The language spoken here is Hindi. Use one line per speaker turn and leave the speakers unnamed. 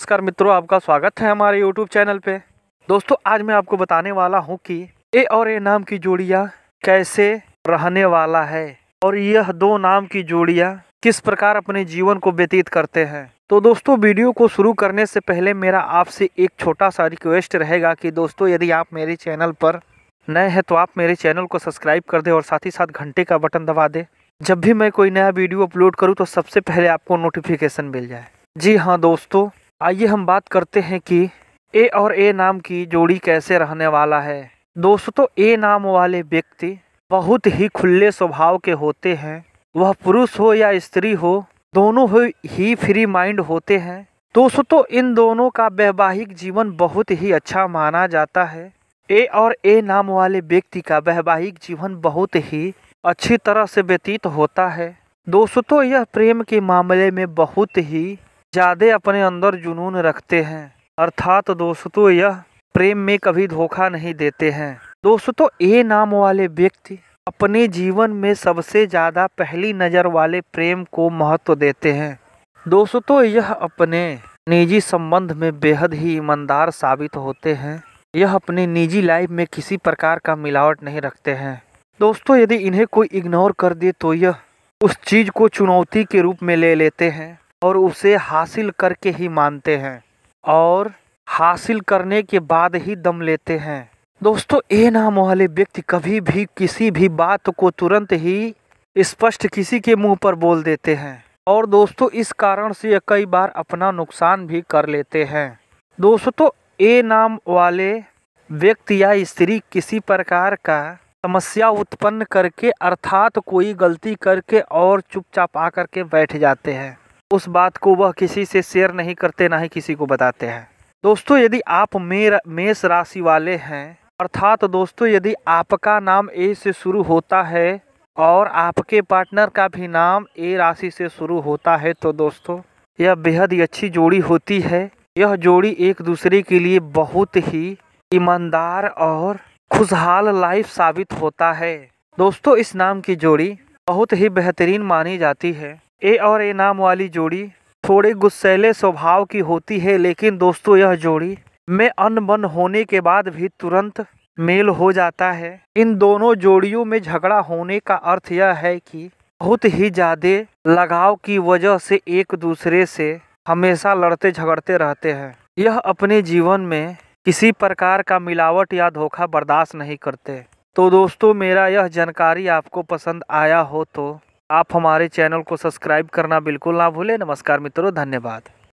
नमस्कार मित्रों आपका स्वागत है हमारे YouTube चैनल पे दोस्तों आज मैं आपको बताने वाला हूँ कि ए और ए नाम की जोड़िया कैसे रहने वाला है और यह दो नाम की जोड़िया किस प्रकार अपने जीवन को व्यतीत करते हैं तो दोस्तों वीडियो को शुरू करने से पहले मेरा आपसे एक छोटा सा रिक्वेस्ट रहेगा कि दोस्तों यदि आप मेरे चैनल पर नए हैं तो आप मेरे चैनल को सब्सक्राइब कर दें और साथ ही साथ घंटे का बटन दबा दें जब भी मैं कोई नया वीडियो अपलोड करूँ तो सबसे पहले आपको नोटिफिकेशन मिल जाए जी हाँ दोस्तों आइए हम बात करते हैं कि ए और ए नाम की जोड़ी कैसे रहने वाला है दोस्तों ए नाम वाले व्यक्ति बहुत ही खुले स्वभाव के होते हैं वह पुरुष हो या स्त्री हो दोनों ही फ्री माइंड होते हैं दोस्तों इन दोनों का वैवाहिक जीवन बहुत ही अच्छा माना जाता है ए और ए नाम वाले व्यक्ति का वैवाहिक जीवन बहुत ही अच्छी तरह से व्यतीत होता है दोस्तों यह प्रेम के मामले में बहुत ही ज़्यादा अपने अंदर जुनून रखते हैं अर्थात दोस्तों यह प्रेम में कभी धोखा नहीं देते हैं दोस्तों ए नाम वाले व्यक्ति अपने जीवन में सबसे ज़्यादा पहली नज़र वाले प्रेम को महत्व देते हैं दोस्तों यह अपने निजी संबंध में बेहद ही ईमानदार साबित होते हैं यह अपने निजी लाइफ में किसी प्रकार का मिलावट नहीं रखते हैं दोस्तों यदि इन्हें कोई इग्नोर कर दे तो यह उस चीज़ को चुनौती के रूप में ले लेते हैं और उसे हासिल करके ही मानते हैं और हासिल करने के बाद ही दम लेते हैं दोस्तों ए नाम वाले व्यक्ति कभी भी किसी भी बात को तुरंत ही स्पष्ट किसी के मुंह पर बोल देते हैं और दोस्तों इस कारण से कई बार अपना नुकसान भी कर लेते हैं दोस्तों ए नाम वाले व्यक्ति या स्त्री किसी प्रकार का समस्या उत्पन्न करके अर्थात कोई गलती करके और चुपचाप आकर के बैठ जाते हैं उस बात को वह किसी से शेयर नहीं करते ना ही किसी को बताते हैं दोस्तों यदि आप मेर मेष राशि वाले हैं अर्थात दोस्तों यदि आपका नाम ए से शुरू होता है और आपके पार्टनर का भी नाम ए राशि से शुरू होता है तो दोस्तों यह बेहद ही अच्छी जोड़ी होती है यह जोड़ी एक दूसरे के लिए बहुत ही ईमानदार और खुशहाल लाइफ साबित होता है दोस्तों इस नाम की जोड़ी बहुत ही बेहतरीन मानी जाती है ए और ए नाम वाली जोड़ी थोड़े गुस्सेले स्वभाव की होती है लेकिन दोस्तों यह जोड़ी में अनबन होने के बाद भी तुरंत मेल हो जाता है इन दोनों जोड़ियों में झगड़ा होने का अर्थ यह है कि बहुत ही ज़्यादा लगाव की वजह से एक दूसरे से हमेशा लड़ते झगड़ते रहते हैं यह अपने जीवन में किसी प्रकार का मिलावट या धोखा बर्दाश्त नहीं करते तो दोस्तों मेरा यह जानकारी आपको पसंद आया हो तो आप हमारे चैनल को सब्सक्राइब करना बिल्कुल ना भूलें नमस्कार मित्रों धन्यवाद